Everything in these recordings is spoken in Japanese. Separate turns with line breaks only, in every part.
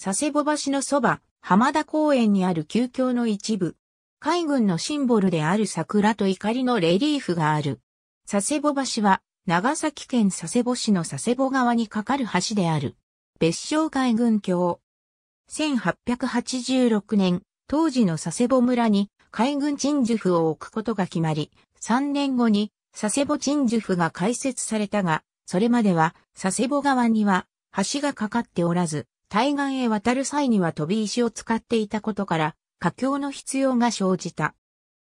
佐世保橋のそば、浜田公園にある旧橋の一部。海軍のシンボル
である桜と怒りのレリーフがある。佐世保橋は、長崎県佐世保市の佐世保川に架かる橋である。別称海軍橋。1886年、当時の佐世保村に海軍鎮守府を置くことが決まり、3年後に佐世保鎮守府が開設されたが、それまでは佐世保川には橋がかかっておらず、対岸へ渡る際には飛び石を使っていたことから、架橋の必要が生じた。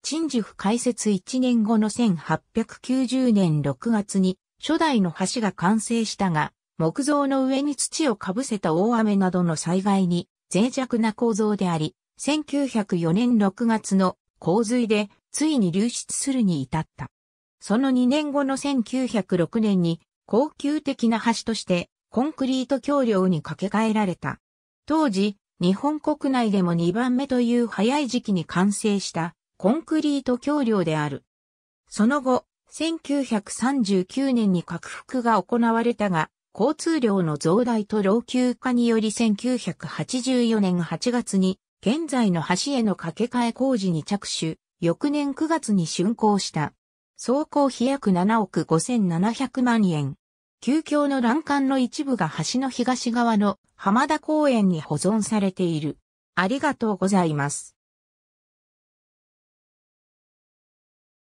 陳寿府開設1年後の1890年6月に初代の橋が完成したが、木造の上に土をかぶせた大雨などの災害に脆弱な構造であり、1904年6月の洪水でついに流出するに至った。その2年後の1906年に高級的な橋としてコンクリート橋梁に架け替えられた。当時、日本国内でも2番目という早い時期に完成したコンクリート橋梁である。その後、1939年に拡幅が行われたが、交通量の増大と老朽化により1984年8月に現在の橋への架け替え工事に着手、翌年9月に竣工した。総工費約7億5700万円。旧橋の欄干の一部が橋の東側の浜田公園に保存
されている。ありがとうございます。